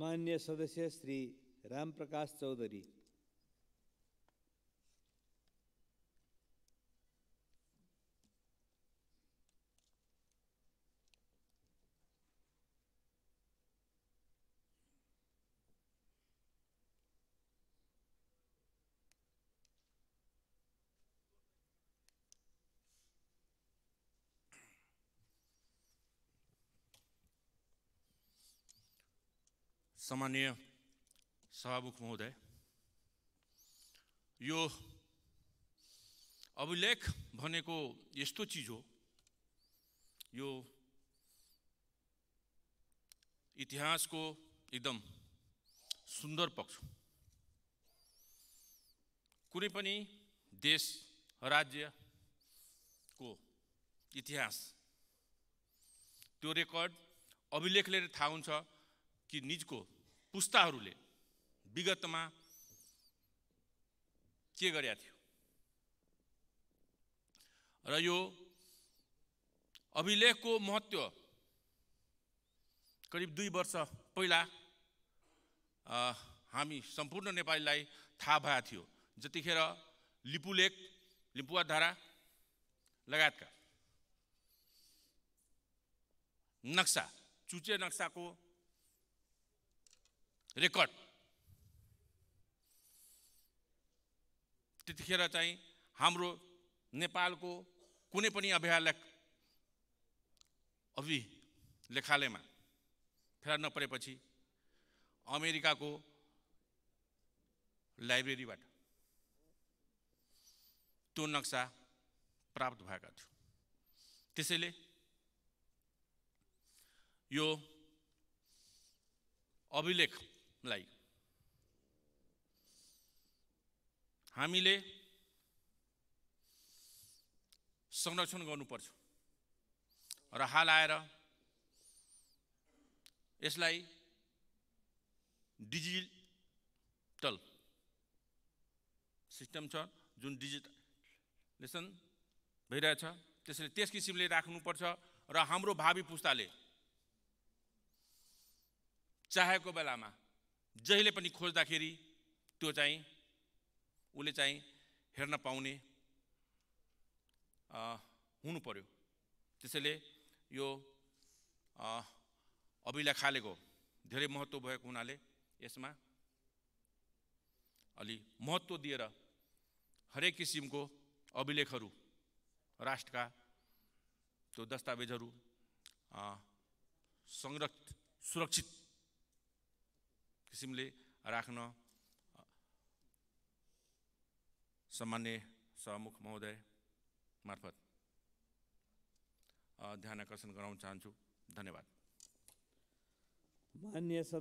मान्य सदस्य श्री रामप्रकाश चौधरी सामान्य सभामुख महोदय यो अभिलेख भनेको यस्तो चिज हो यो इतिहासको एकदम सुन्दर पक्ष कुनै पनि देश राज्यको इतिहास त्यो रेकर्ड अभिलेखले थाहा हुन्छ कि निजको पुस्ताहरूले विगतमा के गरेका थियो र यो अभिलेखको महत्त्व करिब दुई वर्ष पहिला हामी सम्पूर्ण नेपालीलाई थाहा भएको थियो जतिखेर लिपुलेख लिपुवा धारा लगायतका नक्सा चुचे नक्साको रेकर्ड त्यतिखेर चाहिँ हाम्रो नेपालको कुनै पनि अभ्यालेख अभिलेखालयमा फेला नपरेपछि अमेरिकाको लाइब्रेरीबाट त्यो नक्सा प्राप्त भएका थियो त्यसैले यो अभिलेख लाई हामीले संरक्षण गर्नुपर्छ र हाल आएर यसलाई डिजिटल सिस्टम छ जुन डिजिटलेसन भइरहेछ त्यसले त्यस किसिमले राख्नुपर्छ र हाम्रो भावी पुस्ताले चाहेको बेलामा जहिले पनि खोज्दाखेरि त्यो चाहिँ उसले चाहिँ हेर्न पाउने हुनु पर्यो त्यसैले यो अभिलेखालेको धेरै महत्त्व भएको हुनाले यसमा अलि महत्त्व दिएर हरेक किसिमको अभिलेखहरू राष्ट्रका त्यो दस्तावेजहरू संरक्षित सुरक्षित किसिमले राख्न सामान्य सहमुख महोदय मार्फत ध्यान आकर्षण गराउन चाहन्छु धन्यवाद